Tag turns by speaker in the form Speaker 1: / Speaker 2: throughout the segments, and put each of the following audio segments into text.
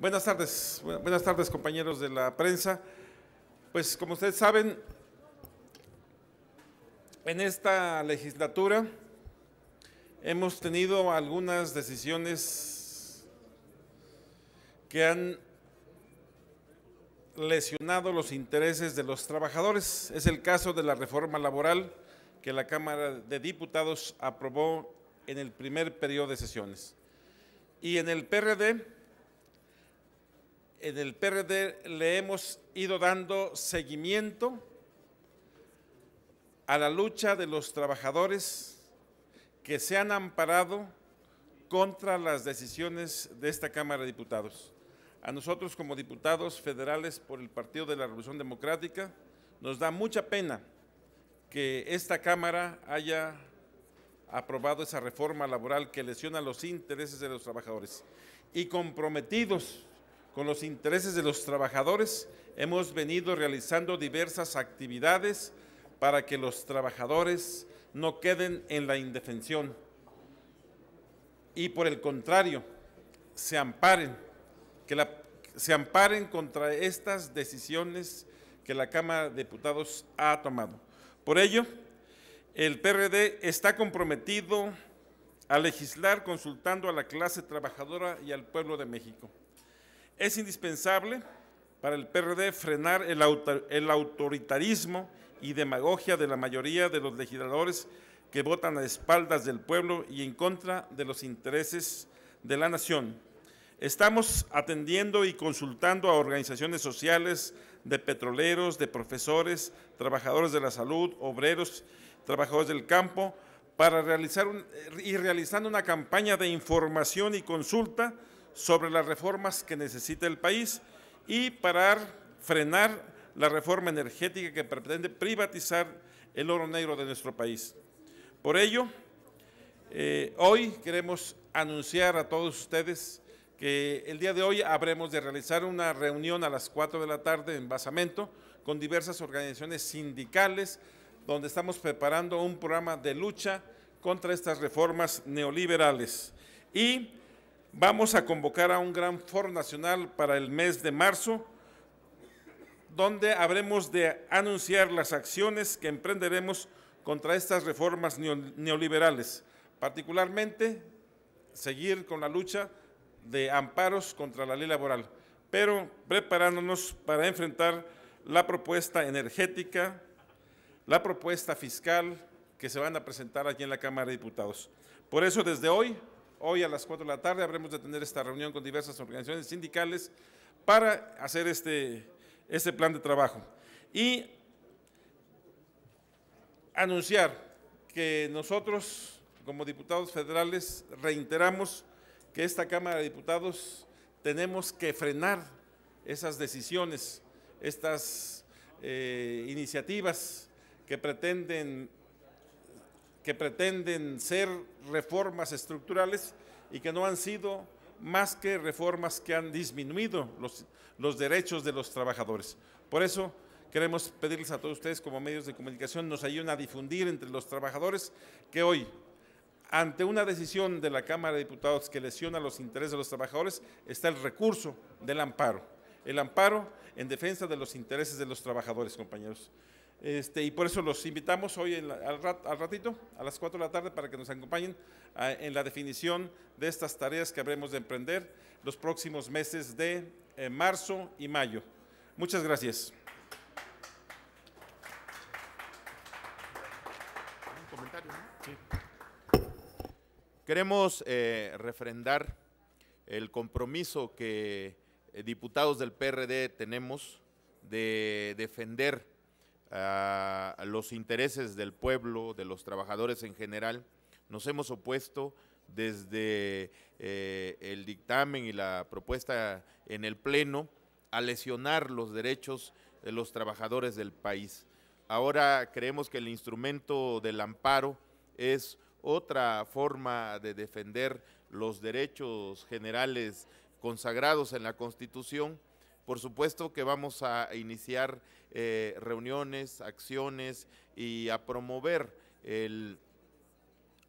Speaker 1: Buenas tardes, buenas tardes compañeros de la prensa. Pues como ustedes saben, en esta legislatura hemos tenido algunas decisiones que han lesionado los intereses de los trabajadores. Es el caso de la reforma laboral que la Cámara de Diputados aprobó en el primer periodo de sesiones. Y en el PRD en el PRD le hemos ido dando seguimiento a la lucha de los trabajadores que se han amparado contra las decisiones de esta Cámara de Diputados. A nosotros como diputados federales por el Partido de la Revolución Democrática nos da mucha pena que esta Cámara haya aprobado esa reforma laboral que lesiona los intereses de los trabajadores y comprometidos con los intereses de los trabajadores, hemos venido realizando diversas actividades para que los trabajadores no queden en la indefensión y por el contrario, se amparen, se amparen contra estas decisiones que la Cámara de Diputados ha tomado. Por ello, el PRD está comprometido a legislar consultando a la clase trabajadora y al pueblo de México. Es indispensable para el PRD frenar el, autoritarismo y demagogia de la mayoría de los legisladores que votan a espaldas del pueblo y en contra de los intereses de la nación. Estamos atendiendo y consultando a organizaciones sociales, de petroleros, de profesores, trabajadores de la salud, obreros, trabajadores del campo, para realizar y realizando una campaña de información y consulta sobre las reformas que necesita el país y parar, frenar la reforma energética que pretende privatizar el oro negro de nuestro país. Por ello, eh, hoy queremos anunciar a todos ustedes que el día de hoy habremos de realizar una reunión a las 4 de la tarde en Basamento con diversas organizaciones sindicales donde estamos preparando un programa de lucha contra estas reformas neoliberales. Y vamos a convocar a un gran foro nacional para el mes de marzo, donde habremos de anunciar las acciones que emprenderemos contra estas reformas neoliberales, particularmente seguir con la lucha de amparos contra la ley laboral, pero preparándonos para enfrentar la propuesta energética, la propuesta fiscal que se van a presentar aquí en la Cámara de Diputados. Por eso desde hoy Hoy a las 4 de la tarde habremos de tener esta reunión con diversas organizaciones sindicales para hacer este, este, plan de trabajo. Y anunciar que nosotros, como diputados federales, reiteramos que esta Cámara de Diputados tenemos que frenar esas decisiones, estas eh, iniciativas que pretenden que pretenden ser reformas estructurales y que no han sido más que reformas que han disminuido los, derechos de los trabajadores. Por eso queremos pedirles a todos ustedes como medios de comunicación nos ayuden a difundir entre los trabajadores que hoy, ante una decisión de la Cámara de Diputados que lesiona los intereses de los trabajadores, está el recurso del amparo. El amparo en defensa de los intereses de los trabajadores, compañeros. Este, y por eso los invitamos hoy al, ratito, a las 4 de la tarde, para que nos acompañen ah, en la definición de estas tareas que habremos de emprender los próximos meses de eh, marzo y mayo. Muchas gracias.
Speaker 2: Queremos eh, refrendar el compromiso que eh, diputados del PRD tenemos de defender a los intereses del pueblo, de los trabajadores en general. Nos hemos opuesto desde eh, el dictamen y la propuesta en el Pleno a lesionar los derechos de los trabajadores del país. Ahora creemos que el instrumento del amparo es otra forma de defender los derechos generales consagrados en la Constitución por supuesto que vamos a iniciar eh, reuniones, acciones y a promover el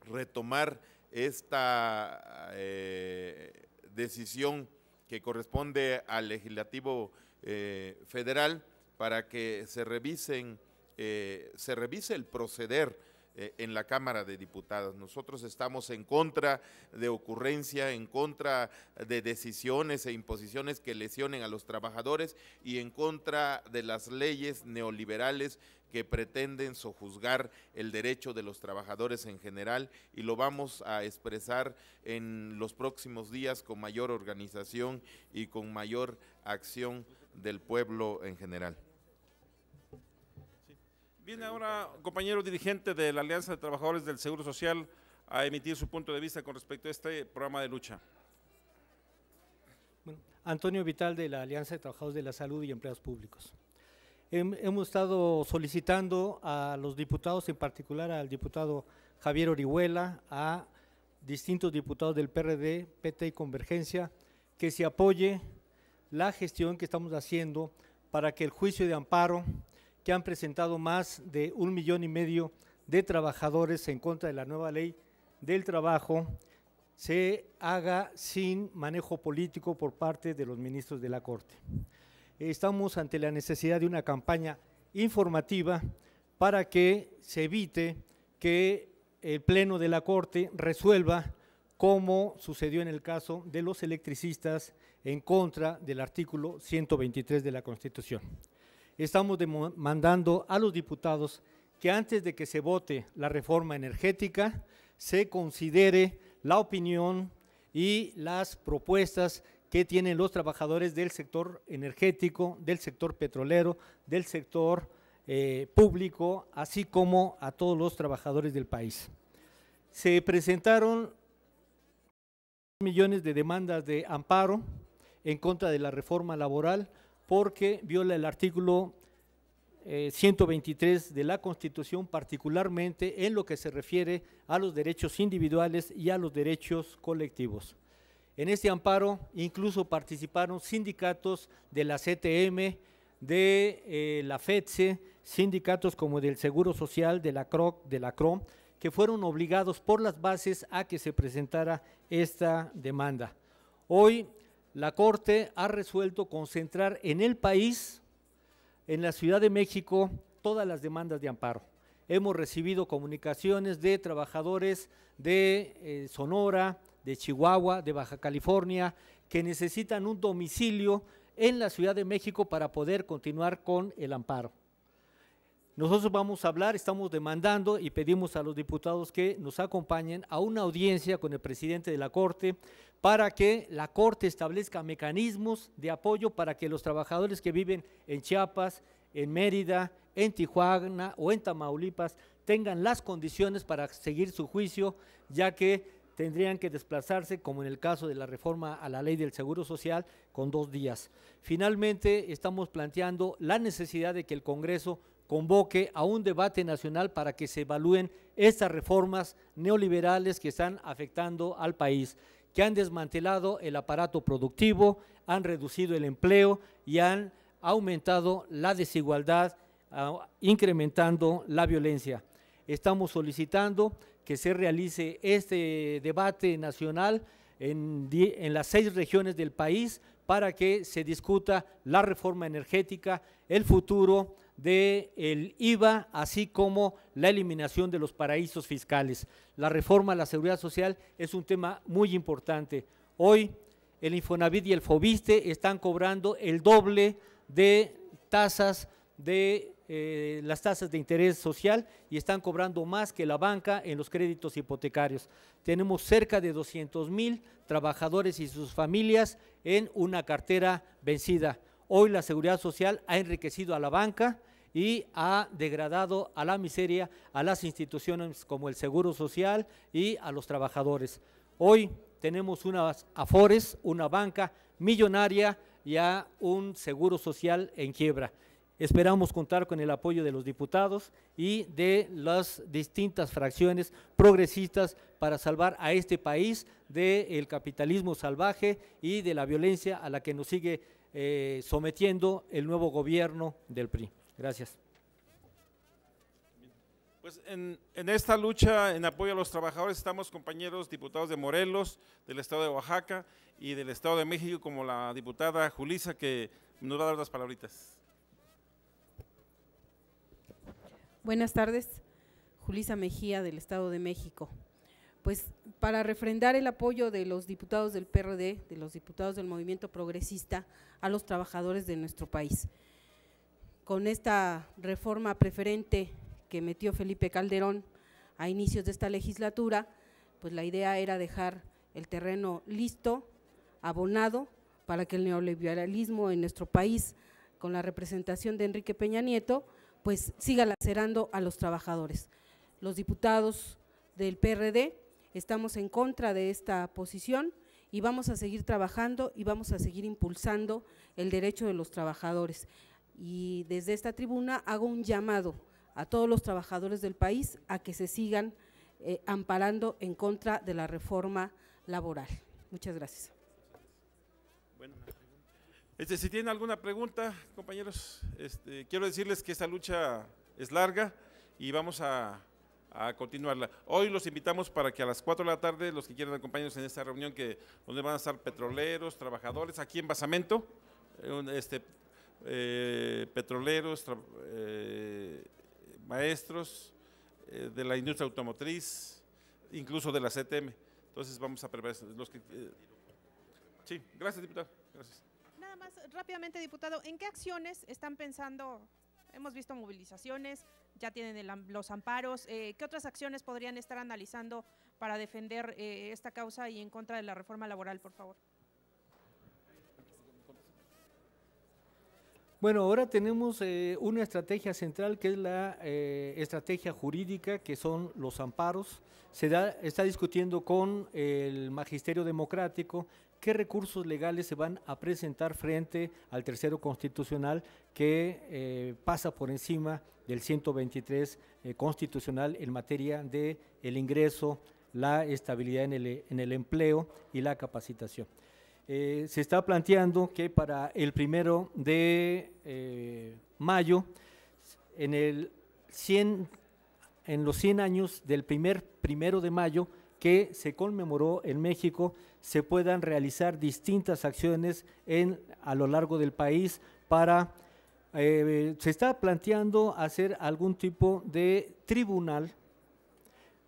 Speaker 2: retomar esta eh, decisión que corresponde al legislativo eh, federal para que se revisen, se revise el proceder eh, en la Cámara de Diputados. Nosotros estamos en contra de ocurrencia, en contra de decisiones e imposiciones que lesionen a los trabajadores y en contra de las leyes neoliberales que pretenden sojuzgar el derecho de los trabajadores en general y lo vamos a expresar en los próximos días con mayor organización y con mayor acción del pueblo en general.
Speaker 1: Viene ahora, compañero dirigente de la Alianza de Trabajadores del Seguro Social, a emitir su punto de vista con respecto a este programa de lucha.
Speaker 3: Antonio Vital de la Alianza de Trabajadores de la Salud y Empleados Públicos. Hemos estado solicitando a los diputados, en particular al diputado Javier Orihuela, a distintos diputados del PRD, PT y Convergencia, que se apoye la gestión que estamos haciendo para que el juicio de amparo que han presentado más de un millón y medio de trabajadores en contra de la nueva ley del trabajo se haga sin manejo político por parte de los ministros de la Corte. Estamos ante la necesidad de una campaña informativa para que se evite que el Pleno de la Corte resuelva como sucedió en el caso de los electricistas en contra del artículo 123 de la Constitución estamos demandando a los diputados que antes de que se vote la reforma energética se considere la opinión y las propuestas que tienen los trabajadores del sector energético, del sector petrolero, del sector eh, público, así como a todos los trabajadores del país. Se presentaron millones de demandas de amparo en contra de la reforma laboral, porque viola el artículo 123 eh, de la Constitución, particularmente en lo que se refiere a los derechos individuales y a los derechos colectivos. En este amparo incluso participaron sindicatos de la CTM, de eh, la FEDSE, e, sindicatos como del Seguro Social, de la CROC, de la CROM, que fueron obligados por las bases a que se presentara esta demanda. Hoy la Corte ha resuelto concentrar en el país, en la Ciudad de México, todas las demandas de amparo. Hemos recibido comunicaciones de trabajadores de eh, Sonora, de Chihuahua, de Baja California, que necesitan un domicilio en la Ciudad de México para poder continuar con el amparo. Nosotros vamos a hablar, estamos demandando y pedimos a los diputados que nos acompañen a una audiencia con el presidente de la Corte para que la Corte establezca mecanismos de apoyo para que los trabajadores que viven en Chiapas, en Mérida, en Tijuana o en Tamaulipas tengan las condiciones para seguir su juicio, ya que tendrían que desplazarse, como en el caso de la reforma a la ley del Seguro Social, con dos días. Finalmente, estamos planteando la necesidad de que el Congreso convoque a un debate nacional para que se evalúen estas reformas neoliberales que están afectando al país, que han desmantelado el aparato productivo, han reducido el empleo y han aumentado la desigualdad, ah, incrementando la violencia. Estamos solicitando que se realice este debate nacional en, las seis regiones del país para que se discuta la reforma energética, el futuro del IVA, así como la eliminación de los paraísos fiscales. La reforma a la seguridad social es un tema muy importante. Hoy el Infonavit y el Fobiste están cobrando el doble de tasas de eh, las tasas de interés social y están cobrando más que la banca en los créditos hipotecarios. Tenemos cerca de 200 mil trabajadores y sus familias en una cartera vencida. Hoy la seguridad social ha enriquecido a la banca y ha degradado a la miseria a las instituciones como el Seguro Social y a los trabajadores. Hoy tenemos unas afores, una banca millonaria y a un Seguro Social en quiebra. Esperamos contar con el apoyo de los diputados y de las distintas fracciones progresistas para salvar a este país del capitalismo salvaje y de la violencia a la que nos sigue eh, sometiendo el nuevo gobierno del PRI. Gracias.
Speaker 1: Pues en, esta lucha en apoyo a los trabajadores estamos compañeros diputados de Morelos, del Estado de Oaxaca y del Estado de México, como la diputada Julisa, que nos va a dar las palabritas. Buenas tardes, Julisa Mejía del Estado de México. Pues para refrendar el apoyo de los diputados del PRD, de los diputados del Movimiento Progresista, a los trabajadores de nuestro país con esta reforma preferente que metió Felipe Calderón a inicios de esta legislatura, pues la idea era dejar el terreno listo, abonado, para que el neoliberalismo en nuestro país, con la representación de Enrique Peña Nieto, pues siga lacerando a los trabajadores. Los diputados del PRD estamos en contra de esta posición y vamos a seguir trabajando y vamos a seguir impulsando el derecho de los trabajadores y desde esta tribuna hago un llamado a todos los trabajadores del país a que se sigan eh, amparando en contra de la reforma laboral. Muchas gracias. este, si tienen alguna pregunta, compañeros, este, quiero decirles que esta lucha es larga y vamos a, continuarla. Hoy los invitamos para que a las 4 de la tarde, los que quieran acompañarnos en esta reunión, que donde van a estar petroleros, trabajadores, aquí en Basamento, eh, este, eh, petroleros, eh, maestros eh, de la industria automotriz, incluso de la CTM. Entonces vamos a preparar los que... Eh, sí, gracias, diputado.
Speaker 2: Nada más rápidamente, diputado, ¿en qué acciones están pensando? Hemos visto movilizaciones, ya tienen los amparos. ¿Qué otras acciones podrían estar analizando para defender esta causa y en contra de la reforma laboral, por favor?
Speaker 3: Bueno, ahora tenemos eh, una estrategia central que es la eh, estrategia jurídica, que son los amparos. Se está discutiendo con el Magisterio Democrático qué recursos legales se van a presentar frente al tercero constitucional que eh, pasa por encima del 123 constitucional en materia de el ingreso, la estabilidad en el empleo y la capacitación. Eh, se está planteando que para el primero de eh, mayo, en, el 100, en los 100 años del primer primero de mayo que se conmemoró en México, se puedan realizar distintas acciones en, a lo largo del país para... Eh, se está planteando hacer algún tipo de tribunal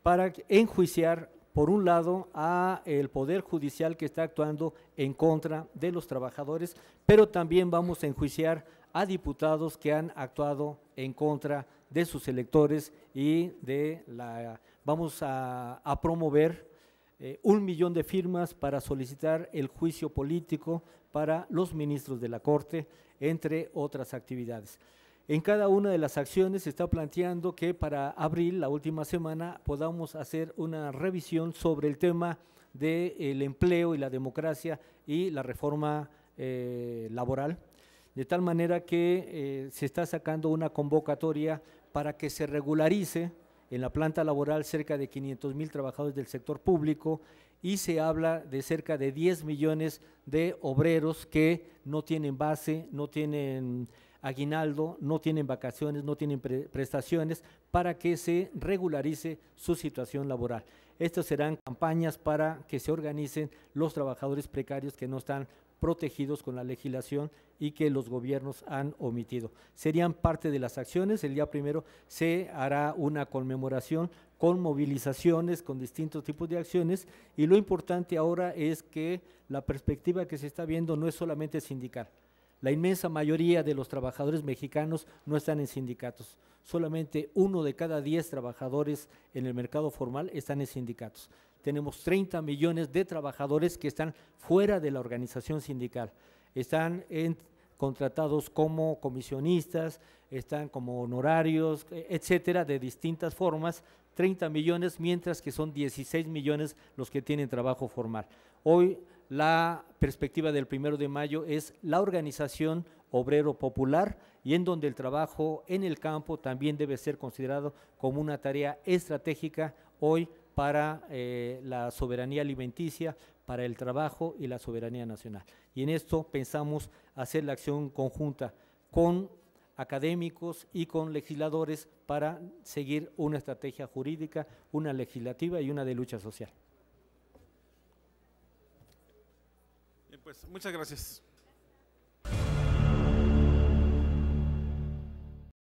Speaker 3: para enjuiciar por un lado, a el Poder Judicial que está actuando en contra de los trabajadores, pero también vamos a enjuiciar a diputados que han actuado en contra de sus electores y de la vamos a, promover eh, un millón de firmas para solicitar el juicio político para los ministros de la Corte, entre otras actividades. En cada una de las acciones se está planteando que para abril, la última semana, podamos hacer una revisión sobre el tema del empleo y la democracia y la reforma eh, laboral, de tal manera que eh, se está sacando una convocatoria para que se regularice en la planta laboral cerca de 500 mil trabajadores del sector público y se habla de cerca de 10 millones de obreros que no tienen base, no tienen aguinaldo, no tienen vacaciones, no tienen prestaciones para que se regularice su situación laboral. Estas serán campañas para que se organicen los trabajadores precarios que no están protegidos con la legislación y que los gobiernos han omitido. Serían parte de las acciones. El día primero se hará una conmemoración con movilizaciones, con distintos tipos de acciones y lo importante ahora es que la perspectiva que se está viendo no es solamente sindical, la inmensa mayoría de los trabajadores mexicanos no están en sindicatos. Solamente uno de cada diez trabajadores en el mercado formal están en sindicatos. Tenemos 30 millones de trabajadores que están fuera de la organización sindical. Están contratados como comisionistas, están como honorarios, e, etcétera, de distintas formas, 30 millones, mientras que son 16 millones los que tienen trabajo formal. Hoy la perspectiva del primero de mayo es la organización obrero popular y en donde el trabajo en el campo también debe ser considerado como una tarea estratégica hoy para eh, la soberanía alimenticia, para el trabajo y la soberanía nacional. Y en esto pensamos hacer la acción conjunta con académicos y con legisladores para seguir una estrategia jurídica, una legislativa y una de lucha social.
Speaker 1: Pues, muchas gracias.